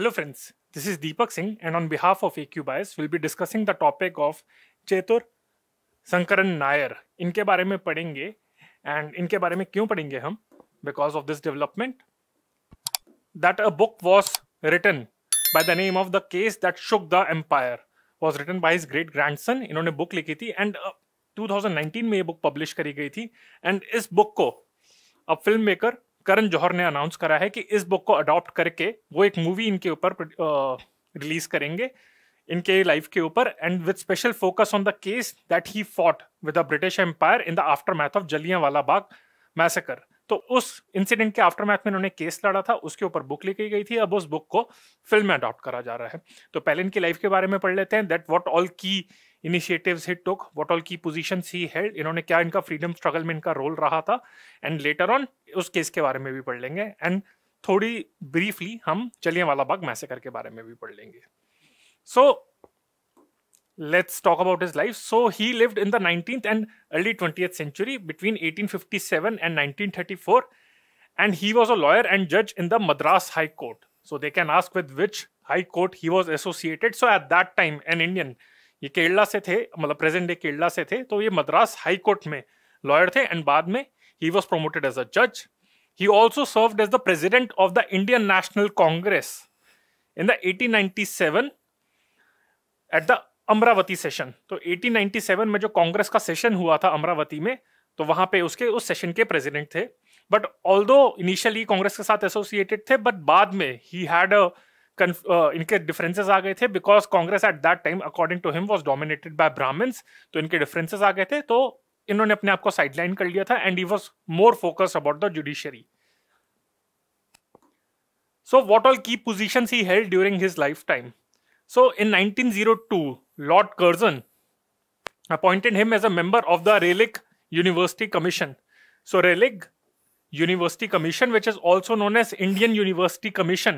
Hello friends, this is Deepak Singh and on behalf of AQ Bias, we'll be discussing the topic of Chetur Sankaran Nair. इनके बारे में पढ़ेंगे and इनके बारे में क्यों पढ़ेंगे हम Because of this development that a book was written by the name of the case that shook the empire was written by his great grandson. इन्होंने book लिखी थी and uh, 2019 में ये book publish करी गई थी and इस book को अब फिल्म मेकर करण जौहर ने अनाउंस करा है कि इस बुक को अडॉप्ट करके वो एक मूवी इनके ऊपर रिलीज करेंगे इनके लाइफ के ऊपर and with special focus on the case that he fought with the British empire in the aftermath of Jallianwala Bagh massacre तो उस इंसिडेंट के आफ्टर मैथ में उन्होंने केस लड़ा था उसके ऊपर बुक लिखी गई थी अब उस बुक को फिल्म में अडॉप्ट करा जा रहा है तो पहले इनकी लाइफ के बारे में पढ़ लेते हैं that what all key initiative he took what all key position he held इन्होंने क्या इनका फ्रीडम स्ट्रगल में इनका रोल रहा था एंड लेटर ऑन उस केस के बारे में भी पढ़ लेंगे एंड थोड़ी ब्रीफली हम चलिए वाला बाग मैसेकर के बारे में भी पढ़ लेंगे सो so, let's talk about his life. So he lived in the 19th and early 20th century between 1857 and 1934 and he was a lawyer and judge in the Madras High Court. So they can ask with which high court he was associated. So at that time an Indian ये केरला से थे मतलब present day Kerala से थे तो ये Madras high court में lawyer थे एंड बाद में he was promoted as a जज he also serve as the president of the Indian National Congress in the 1897 at the Amravati session तो 1897 में जो कांग्रेस का सेशन हुआ था अमरावती में तो वहां पे उसके उस सेशन के प्रेसिडेंट थे but although initially Congress के साथ एसोसिएटेड थे बट बाद में ही हैड uh, इनके डिफरेंसेस आ गए थे because Congress at that time according to him was dominated by Brahmins तो इनके डिफरेंसेस आ गए थे तो इन्होंने अपने आप को साइडलाइन कर लिया था and he was more focus about the judiciary so what all key position he held during his life time So in 1902, Lord Curzon appointed him as a member of the Relic University Commission. So Relic University Commission, which is also known as Indian University Commission,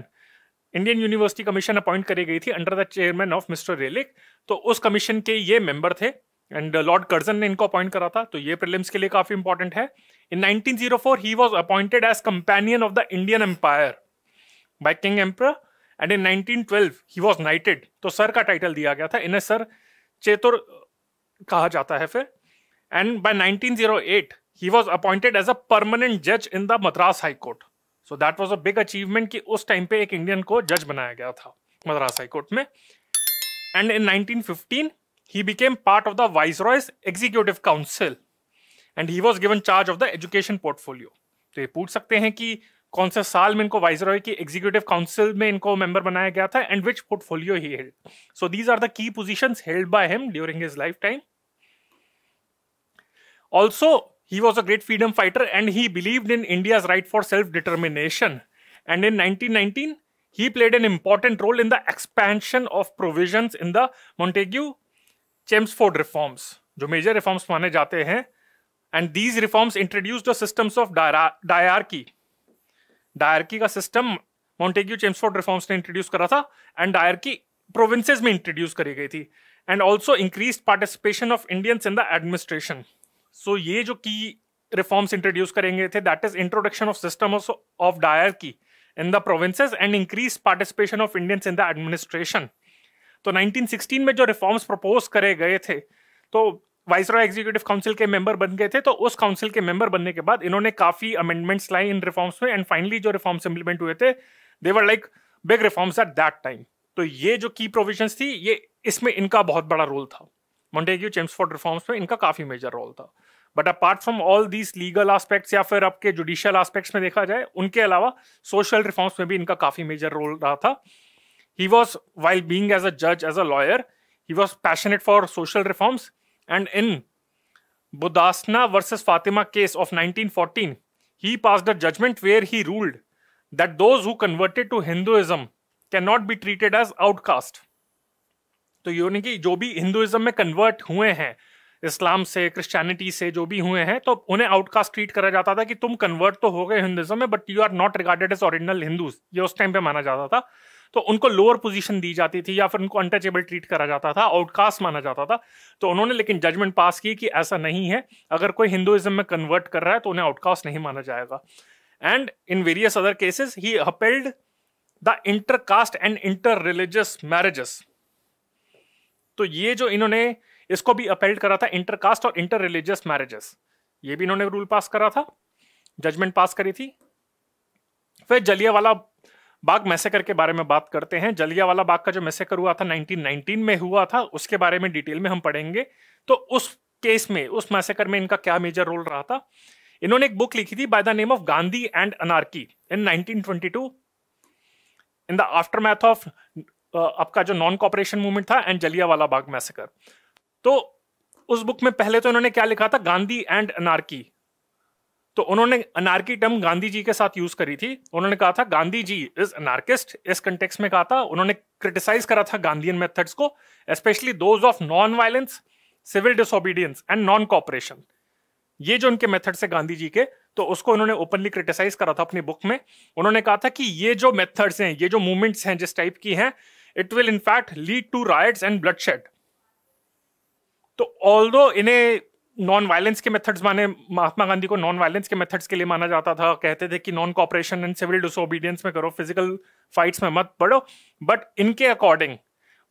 Indian University Commission appoint करी गई थी under the chairman of Mr. Relic. तो उस commission के ये member थे and Lord Curzon ने इनको appoint करा था तो ये prelims के लिए काफी important है In 1904 he was appointed as companion of the Indian Empire by King Emperor. And in 1912 he was knighted तो सर का टाइटल दिया गया था इन्हें सर चेतुर कहा जाता है फिर and by 1908 he was appointed as a permanent जज in the Madras high court so that was a big achievement कि उस टाइम पे एक इंडियन को जज बनाया गया था मद्रास हाई कोर्ट में and in 1915 he became part of the viceroy's executive council and he was given charge of the education portfolio तो ये पूछ सकते हैं कि कौन से साल में इनको वाइसरॉय की एग्जीक्यूटिव काउंसिल में इनको मेंबर बनाया गया था and which portfolio he held so these are the key position held by him during his life time also he was a great freedom fighter and he believe in India right for self determination and in nineteen he played an important role in the expansion of provisions in the Montague Chelmsford reforms, जो major reforms माने जाते हैं, and these reforms introduced the systems of diarchy, dyarchy का system Montagu Chelmsford reforms ने introduce करा था and dyarchy provinces में introduce करी गई थी and also increase participation of Indians in the administration so ये जो की रिफॉर्म्स इंट्रोड्यूस करेंगे थे that is introduction of system of Dyer की in the provinces and increase participation of Indians in the administration तो 1916 में जो रिफॉर्म्स प्रपोज करे गए थे तो वाइसरॉय एग्जीक्यूटिव काउंसिल के मेंबर बन गए थे तो उस काउंसिल के मेंबर बनने के बाद इन्होंने काफी अमेंडमेंट्स लाई इन रिफॉर्म्स में एंड फाइनली जो रिफॉर्म्स इंप्लीमेंट हुए थे were like big reforms at that time तो ये जो की प्रोविजन थी ये इसमें इनका बहुत बड़ा रोल था मोन्टेग्यू चेम्सफोर्ड रिफॉर्म्स में इनका काफी मेजर रोल था but apart from all these legal aspects या फिर आपके जुडिशियल आस्पेक्ट्स में देखा जाए उनके अलावा सोशल रिफॉर्म्स में भी इनका काफी मेजर रोल रहा था he was while being as a जज as a lawyer he was passionate for social reforms and in बुदासना versus Fatima case of 1914 he pass the judgement where he ruled that those who converted to Hinduism can not be treated as outcaste तो यानी कि जो भी Hinduism में convert हुए हैं इस्लाम से क्रिश्चियनिटी से जो भी हुए हैं तो उन्हें आउटकास्ट ट्रीट करा जाता था कि तुम कन्वर्ट तो हो गए हिंदुइज्म में but you are not regarded as original Hindus ये उस टाइम पे माना जाता था तो उनको लोअर पोजीशन दी जाती थी या फिर उनको अनटचेबल ट्रीट करा जाता था आउटकास्ट माना जाता था तो उन्होंने लेकिन जजमेंट पास की कि ऐसा नहीं है अगर कोई हिंदुइज्म में कन्वर्ट कर रहा है तो उन्हें आउटकास्ट नहीं माना जाएगा and in various other cases he upheld the intercaste and inter religious marriages तो ये जो इन्होंने इसको भी अपेल्ड करा था इंटरकास्ट और इंटर रिलीजियस मैरिजेस ये भी इन्होंने रूल पास करा था जजमेंट पास करी थी फिर जलिया वाला बाग मैसेकर के बारे में बात करते हैं जलिया वाला बाग का जो मैसेकर हुआ था 1919 में हुआ था उसके बारे में डिटेल में हम पढ़ेंगे तो उस केस में उस मैसेकर में इनका क्या मेजर रोल रहा था इन्होंने एक बुक लिखी थी by the name of Gandhi and anarchy in 1922 in the aftermath of आपका जो नॉन कॉपरेशन मूवमेंट था and Jallianwala Bagh massacre तो उस बुक में पहले तो इन्होंने क्या लिखा था गांधी एंड अनारकी तो उन्होंने अनार्की टर्म गांधी जी के साथ यूज करी थी उन्होंने कहा था गांधी जी इज अनार्किस्ट इस कंटेक्स में कहा था उन्होंने क्रिटिसाइज करा था गांधीयन मेथड्स को specially those of non violence civil disobedience and non cooperation ये जो उनके मेथड से गांधी जी के तो उसको उन्होंने ओपनली क्रिटिसाइज करा था अपनी बुक में उन्होंने कहा था कि ये जो मेथड्स हैं ये जो मूवमेंट्स हैं जिस टाइप की हैं it will in fact lead to riots and bloodshed तो ऑल इन्हें नॉन वायलेंस के मेथड्स माने महात्मा गांधी को नॉन वायलेंस के मेथड्स के लिए माना जाता था कहते थे कि non cooperation and civil disobedience में करो फिजिकल फाइट्स में मत पड़ो बट इनके अकॉर्डिंग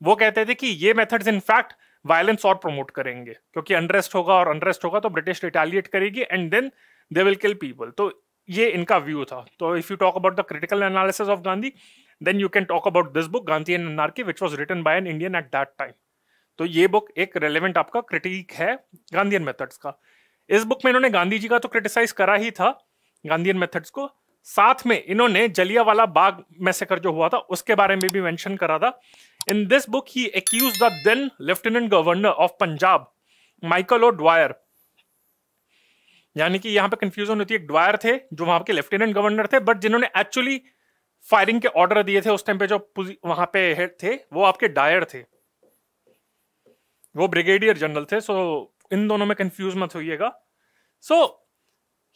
वो कहते थे कि ये मेथड्स इनफैक्ट वायलेंस और प्रमोट करेंगे क्योंकि अनरेस्ट होगा और अनरेस्ट होगा तो ब्रिटिश रिटेलिएट करेगी and then they will kill people तो ये इनका व्यू था तो if you talk about the critical analysis of Gandhi then you can talk about this book Gandhi and anarchy which was written by an Indian at that time तो ये book एक relevant आपका critic है गांधीयन मेथड्स का इस book में इन्होंने गांधी जी का तो क्रिटिसाइज करा ही था गांधीयन मेथड्स को साथ में इन्होंने जलिया वाला बाग मैसेकर जो हुआ था उसके बारे में भी मेंशन करा था in this book he accuse the then lieutenant governor of Punjab Michael O'Dwyer यानी कि यहां पे कंफ्यूजन होती है एक ड्वायर थे जो वहां के लेफ्टिनेंट गवर्नर थे बट जिन्होंने एक्चुअली फायरिंग के ऑर्डर दिए थे उस टाइम पे जो वहां पे हेड थे वो आपके डायर थे वो ब्रिगेडियर जनरल थे सो इन दोनों में कंफ्यूज मत होइएगा so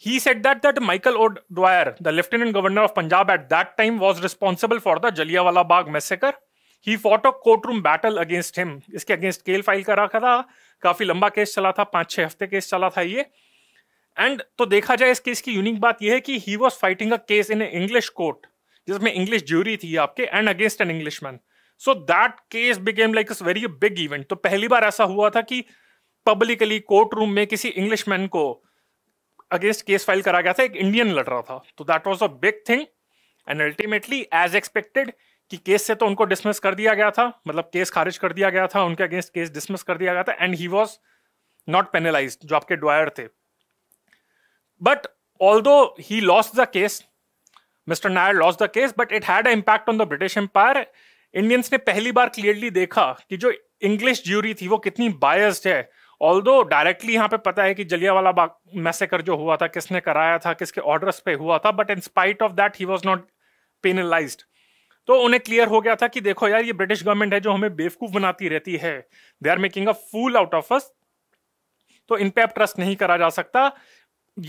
he said that that Michael O'Dwyer the lieutenant governor of Punjab at that time was responsible for the Jallianwala Bagh massacre he fought a courtroom battle against him इसके against case file कर रखा था काफी लंबा case चला था पांच छह हफ्ते केस चला था ये एंड तो देखा जाए इस केस की यूनिक बात यह है कि he was fighting a case in a English court जिसमें इंग्लिश ज्यूरी थी आपके and against an English man so that case became like very big event तो पहली बार ऐसा हुआ था कि पब्लिकली कोर्ट रूम में किसी इंग्लिश मैन को अगेंस्ट केस फाइल करा गया था एक इंडियन लड़ रहा था तो that was a big thing and ultimately as expected कि केस से तो उनको डिसमिस कर दिया गया था मतलब केस खारिज कर दिया गया था उनके अगेंस्ट केस डिसमिस कर दिया गया था and he was not penalise जो आपके डॉयर थे but although he loss the case mister Nair loss the case but it had a impact on the British empire Indians ने पहली बार क्लियरली देखा कि जो इंग्लिश ज्यूरी थी वो कितनी बायस्ड है ऑल दो डायरेक्टली यहाँ पे पता है कि जलियावाला वाला मैसेकर जो हुआ था किसने कराया था किसके ऑर्डर्स पे हुआ था but in spite of that he was not penalise तो उन्हें क्लियर हो गया था कि देखो यार ये ब्रिटिश गवर्नमेंट है जो हमें बेवकूफ बनाती रहती है they are making a fool out of us तो इन पे अब ट्रस्ट नहीं करा जा सकता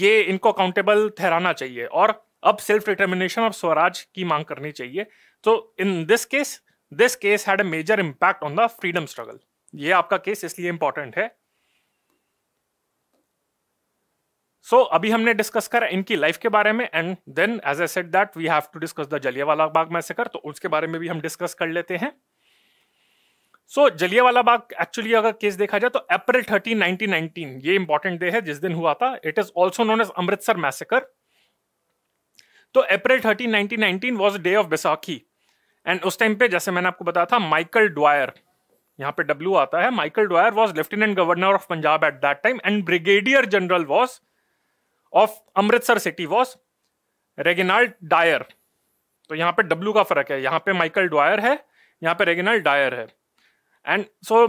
ये इनको अकाउंटेबल ठहराना चाहिए और अब सेल्फ डिटर्मिनेशन और स्वराज की मांग करनी चाहिए तो in this case this case had a major impact on the freedom struggle ये आपका केस इसलिए इंपॉर्टेंट है सो so, अभी हमने डिस्कस करा इनकी लाइफ के बारे में and then as I said that we have to discuss the Jallianwala Bagh massacre तो उसके बारे में भी हम डिस्कस कर लेते हैं so so, Jallianwala Bagh actually अगर केस देखा जाए तो अप्रैल थर्टीन नाइनटीन नाइनटीन ये इंपॉर्टेंट डे है जिस दिन हुआ था it is also known as Amritsar massacre तो April thirteen nineteen was day of Baisakhi and उस टाइम पे जैसे मैंने आपको बताया था माइकल ड्वायर यहाँ पे डब्ल्यू आता है Michael Dwyer was lieutenant governor of Punjab at that time and brigadier general was of Amritsar city was Reginald Dyer तो यहाँ पे डब्ल्यू का फर्क है यहाँ पे माइकल ड्वायर है यहाँ पे रेगिनाल्ड डायर है and so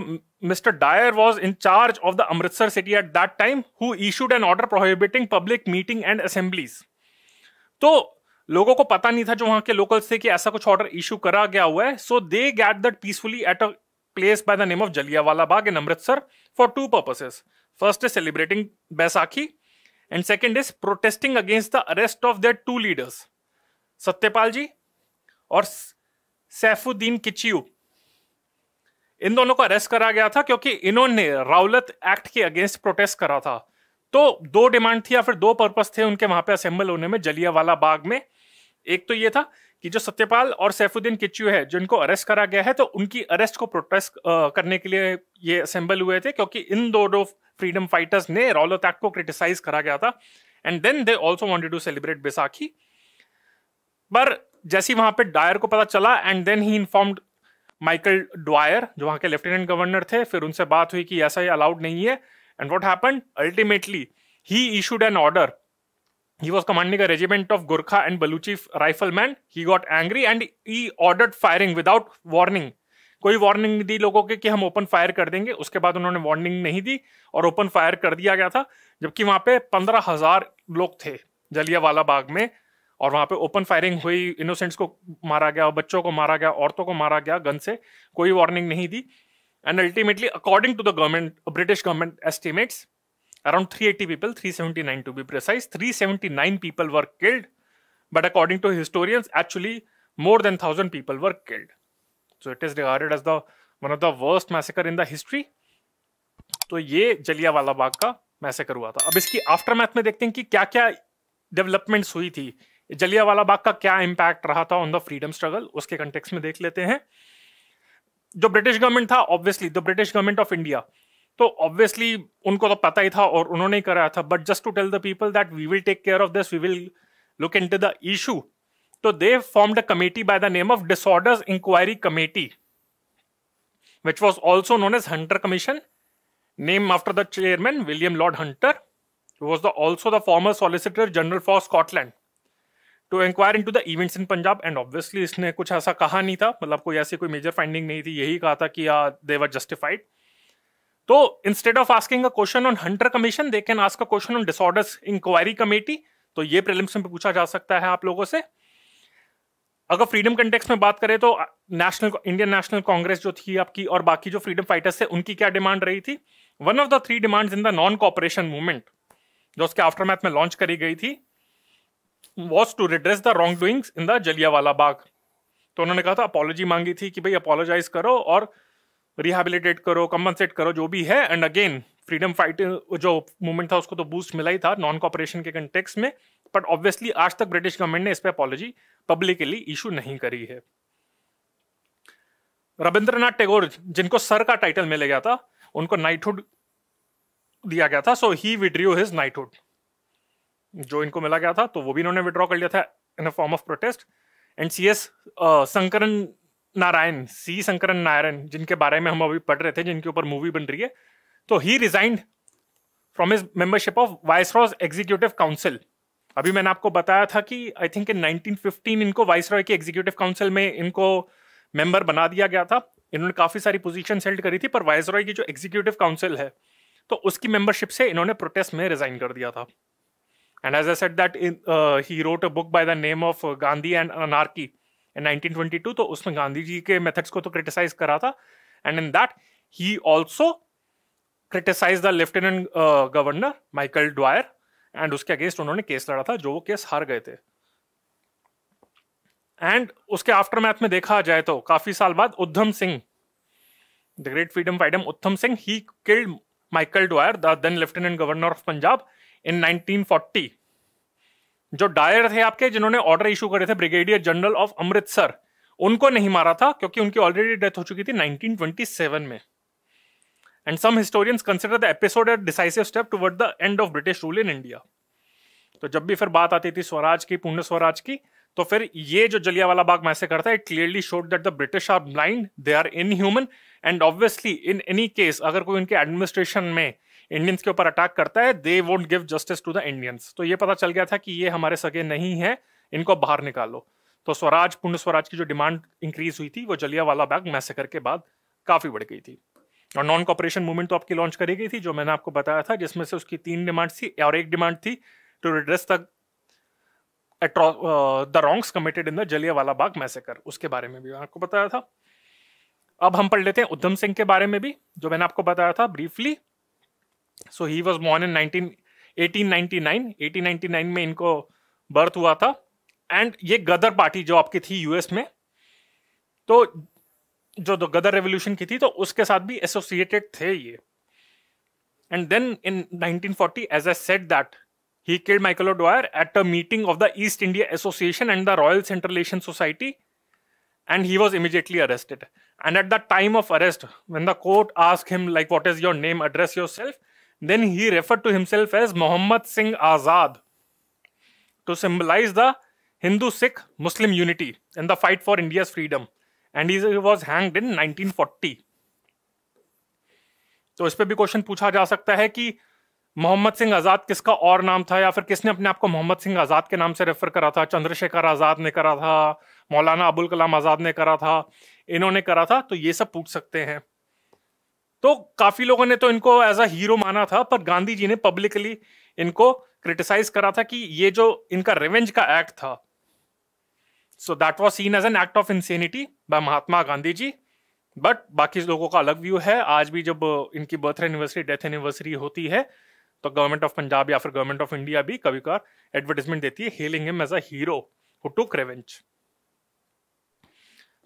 mister Dyer was in charge of the Amritsar city at that time who issued an order prohibiting public meeting and assemblies तो लोगों को पता नहीं था जो वहां के लोकल्स थे कि ऐसा कुछ ऑर्डर इश्यू करा गया हुआ है so they gathered peacefully at a place by the name of Jallianwala Bagh in Amritsar for two purposes first is celebrating Baisakhi and second is protesting against the arrest of their two leaders Satyapal ji और सैफुद्दीन किचियू इन दोनों को arrest करा गया था क्योंकि इन्होंने Rowlatt act के against protest करा था तो दो डिमांड थी या फिर दो पर्पस थे उनके वहां पे असेंबल होने में जलियावाला बाग में एक तो ये था कि जो सत्यपाल और सैफुद्दीन किच्चू है जिनको अरेस्ट करा गया है तो उनकी अरेस्ट को प्रोटेस्ट करने के लिए ये असेंबल हुए थे क्योंकि इन दोनों फ्रीडम फाइटर्स ने रॉलत एक्ट को क्रिटिसाइज करा गया था and then they also wanted to celebrate Baisakhi पर जैसी वहां पे डायर को पता चला and then he informed Michael Dyer जो वहां के लेफ्टिनेंट गवर्नर थे फिर उनसे बात हुई कि ऐसा ये अलाउड नहीं है and what happen ultimately he issued an order he was commanding a regiment of Gurkha and Baluchi riflemen. He got angry and he ordered firing without warning. कोई वार्निंग दी लोगों के कि हम ओपन फायर कर देंगे उसके बाद उन्होंने वार्निंग नहीं दी और ओपन फायर कर दिया गया था जबकि वहां पे पंद्रह हजार लोग थे जलियावाला बाग में और वहां पे ओपन फायरिंग हुई इनोसेंट्स को मारा गया बच्चों को मारा गया औरतों को मारा गया गन से कोई वार्निंग नहीं दी and ultimately according to the government British government estimates around 380 people 379 to be precise 379 people were killed but according to historians actually more than 1000 people were killed so it is regarded as the one of the worst massacre in the history तो ये जलियावाला बाग का massacre हुआ था अब इसकी aftermath में देखते हैं कि क्या क्या डेवलपमेंट्स हुई थी जलियावाला बाग का क्या इम्पैक्ट रहा था ऑन द फ्रीडम स्ट्रगल उसके कंटेक्स में देख लेते हैं जो ब्रिटिश गवर्नमेंट था obviously the British government of India तो ऑब्वियसली उनको तो पता ही था और उन्होंने ही कराया था but just to tell the people that we will take care of this we will look into the issue तो they form a committee by the name of disorders inquiry committee which was also known as Hunter commission name after the chairman William Lord Hunter was the also the former solicitor general for Scotland to inquire into the events in Punjab and obviously इसने कुछ ऐसा कहा नहीं था मतलब कोई ऐसी कोई मेजर फाइंडिंग नहीं थी यही कहा था कि दे वर जस्टिफाइड तो instead of asking a question on Hunter commission they can ask a question on disorders inquiry committee तो ये प्रिलिम्स में पूछा जा सकता है आप लोगों से अगर फ्रीडम कंटेक्स में बात करें तो नेशनल इंडियन नेशनल कांग्रेस जो थी आपकी और बाकी जो फ्रीडम फाइटर्स थे उनकी क्या डिमांड रही थी one of the three demands in the non cooperation movement जो उसके आफ्टरमैथ में लॉन्च करी गई थी was to redress the wrong doings in the Jallianwala Bagh तो उन्होंने कहा था अपोलॉजी मांगी थी कि भाई अपोलोजाइज करो और रिहेबिलिटेट करो कम्पनसेट करो जो भी है एंड अगेन फ्रीडम फाइट जो मूवमेंट था उसको तो बूस्ट मिला ही था नॉन कॉपरेशन के कंटेक्स में बट ऑब्वियसली आज तक ब्रिटिश गवर्नमेंट ने इस पर अपॉलोजी पब्लिकली इशू नहीं करी है रविंद्रनाथ टैगोर जिनको सर का टाइटल मिल गया था उनको नाइटहुड दिया गया था so he withdrew his knighthood जो इनको मिला गया था तो वो भी इन्होंने विड्रॉ कर लिया था in a form of protest and C S Sankaran Narayan C Shankaran Narayan जिनके बारे में हम अभी पढ़ रहे थे जिनके ऊपर मूवी बन रही है तो ही resigned from his membership of viceroy's executive council अभी मैंने आपको बताया था कि आई थिंक इन 1915 इनको वाइस रॉय की एग्जीक्यूटिव काउंसिल में इनको मेंबर बना दिया गया था इन्होंने काफ़ी सारी पोजीशन हेल्ड करी थी पर वाइस रॉय की जो एग्जीक्यूटिव काउंसिल है तो उसकी मेंबरशिप से इन्होंने प्रोटेस्ट में रिजाइन कर दिया था and as I said that he wrote a book by the name of Gandhi and anarchy in 1922 तो उसमें गांधी जी के मेथड्स को तो क्रिटिसाइज करा था and in that he also criticize the lieutenant governor Michael Dwyer and उसके अगेंस्ट उन्होंने case लड़ा था जो वो केस हार गए थे एंड उसके आफ्टर मैथ में देखा जाए तो काफी साल बाद Udham Singh the great freedom fighter Udham Singh he killed Michael Dwyer the then lieutenant governor of Punjab in 1940 जो डायर थे आपके जिन्होंने ऑर्डर इशू करे थे ब्रिगेडियर जनरल ऑफ अमृतसर उनको नहीं मारा था क्योंकि उनकी ऑलरेडी डेथ हो चुकी थी 1927 में and some historians consider the episode at decisive step toward the end of British rule in India तो जब भी फिर बात आती थी स्वराज की पूर्ण स्वराज की तो फिर ये जो जलियावाला बाग मैसे करता है it clearly showed that the British are blind they are inhuman human and obviously in any case अगर कोई उनके एडमिनिस्ट्रेशन में इंडियंस के ऊपर अटैक करता है they won't give justice to the Indians तो ये पता चल गया था कि ये हमारे सगे नहीं है इनको बाहर निकालो तो स्वराज पूर्ण स्वराज की जो डिमांड इंक्रीज हुई थी वो वाला बैग मैसेकर के बाद काफी बढ़ गई थी और नॉन कॉपरेशन मूवमेंट तो आपकी लॉन्च करी गई थी जो मैंने आपको बताया था जिसमें से उसकी तीन डिमांड थी और एक डिमांड थी to redress the the wrongs committed in the Wala Bagh massacre उसके बारे में भी आपको बताया था अब हम पढ़ लेते हैं उधम सिंह के बारे में भी जो मैंने आपको बताया था briefly so he was born in nineteen eighteen ninety nine eighteen ninety nine में इनको बर्थ हुआ था एंड ये गदर पार्टी जो आपकी थी यूएस में तो जो दो गदर रेवोल्यूशन की थी तो उसके साथ भी एसोसिएटेड थे ये and then in 1940 as I said that he killed Michael O'Dwyer at a meeting of the East India Association and the Royal Central Asian Society and he was was arrested and at the time of arrest when the court ask him like what is your name address your self then he refer to himself as Mohammad Singh Azad to symbolize the Hindu Sikh Muslim unity in the fight for India freedom and was hanged in forty तो इस पर भी question पूछा जा सकता है कि मोहम्मद सिंह आजाद किसका और नाम था या फिर किसने अपने आप को मोहम्मद सिंह आजाद के नाम से रेफर करा था चंद्रशेखर आजाद ने करा था मौलाना अबुल कलाम आजाद ने करा था इन्होंने करा था तो ये सब पूछ सकते हैं तो काफी लोगों ने तो इनको एज अ हीरो माना था पर गांधी जी ने पब्लिकली इनको क्रिटिसाइज करा था कि ये जो इनका रिवेंज का एक्ट था so that was seen as an act of insanity by Mahatma Gandhi ji but बाकी लोगों का अलग व्यू है आज भी जब इनकी बर्थ एनिवर्सरी डेथ एनिवर्सरी होती है तो गवर्नमेंट ऑफ पंजाब या फिर गवर्नमेंट ऑफ इंडिया भी कभी कभार एडवर्टीजमेंट देती है hailing him as a hero who took revenge.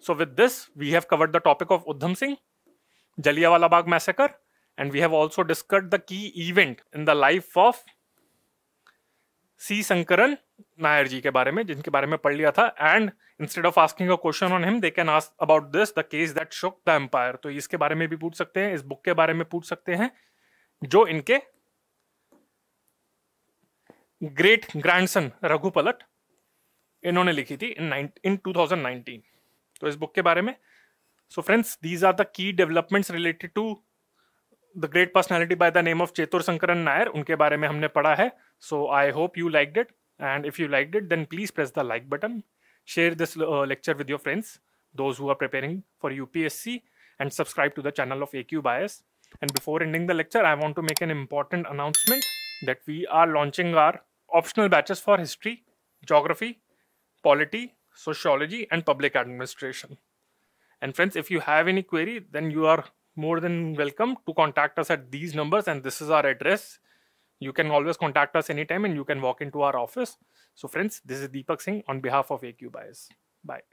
So, with this, we have covered the topic of Udham Jallianwala Bagh massacre, and we have also discussed the key event in the life of C Sankaran Nair ji के बारे में जिनके बारे में पढ़ लिया था and instead of asking a question on him they can ask about this the case that shook the empire तो इसके बारे में भी पूछ सकते हैं इस बुक के बारे में पूछ सकते हैं जो इनके ग्रेट ग्रैंडसन रघुपलट इन्होंने लिखी थी इन इन नाइनटीन तो इस बुक के बारे में So friends, these are the key developments related to the great personality by the name of Chetur Sankaran Nair. Unke बारे mein humne पढ़ा hai. So I hope you liked it. And if you liked it, then please press the like button. Share this uh, lecture with your friends, those who are preparing for UPSC, and subscribe to the channel of AQ Bias. And before ending the lecture, I want to make an important announcement that we are launching our optional batches for history, geography, polity, sociology, and public administration. And friends, if you have any query, then you are more than welcome to contact us at these numbers and this is our address. You can always contact us anytime and you can walk into our office. So friends, this is Deepak Singh on behalf of AQ Bias. Bye.